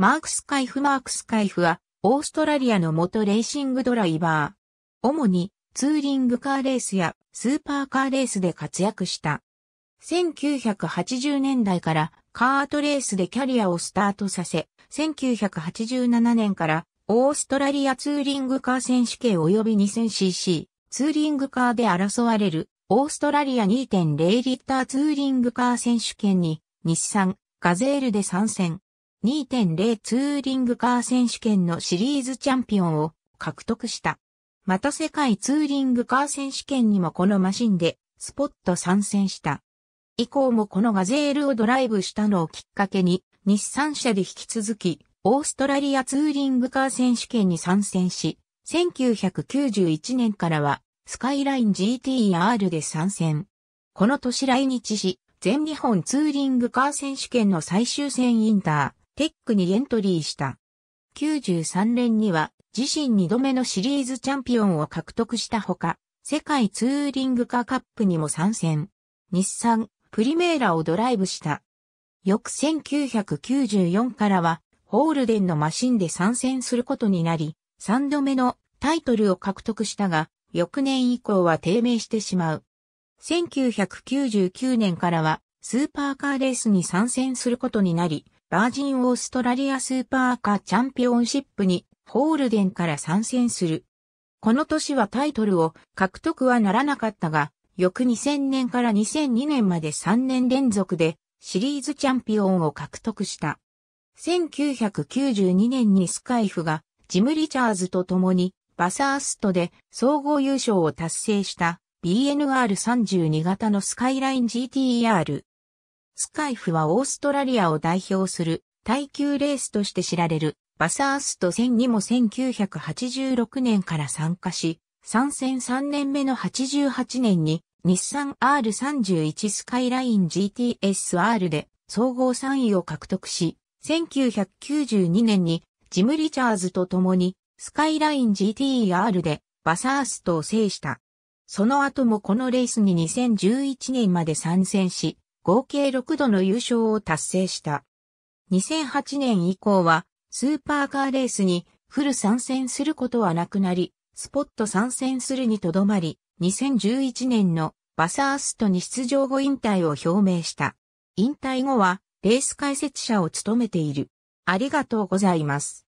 マークス・カイフ・マークス・カイフは、オーストラリアの元レーシングドライバー。主に、ツーリングカーレースやスーパーカーレースで活躍した。1980年代からカートレースでキャリアをスタートさせ、1987年からオーストラリアツーリングカー選手権及び 2000cc ツーリングカーで争われるオーストラリア2.0リッターツーリングカー選手権に日産ガゼールで参戦。2.0ツーリングカー選手権のシリーズチャンピオンを獲得した。また世界ツーリングカー選手権にもこのマシンでスポット参戦した。以降もこのガゼールをドライブしたのをきっかけに、日産車で引き続き、オーストラリアツーリングカー選手権に参戦し、1991年からは、スカイライン GTR で参戦。この年来日し、全日本ツーリングカー選手権の最終戦インター、テックにエントリーした。93年には自身2度目のシリーズチャンピオンを獲得したほか、世界ツーリングカーカップにも参戦。日産、プリメーラをドライブした。翌1994からは、ホールデンのマシンで参戦することになり、3度目のタイトルを獲得したが、翌年以降は低迷してしまう。1999年からは、スーパーカーレースに参戦することになり、バージンオーストラリアスーパーカーチャンピオンシップにホールデンから参戦する。この年はタイトルを獲得はならなかったが、翌2000年から2002年まで3年連続でシリーズチャンピオンを獲得した。1992年にスカイフがジム・リチャーズと共にバサーストで総合優勝を達成した BNR32 型のスカイライン GTR スカイフはオーストラリアを代表する耐久レースとして知られるバサースト戦にも1986年から参加し、参戦3年目の88年に日産 R31 スカイライン GTSR で総合3位を獲得し、1992年にジム・リチャーズと共にスカイライン GTR でバサーストを制した。その後もこのレースに2011年まで参戦し、合計6度の優勝を達成した。2008年以降は、スーパーカーレースにフル参戦することはなくなり、スポット参戦するにとどまり、2011年のバサーストに出場後引退を表明した。引退後は、レース解説者を務めている。ありがとうございます。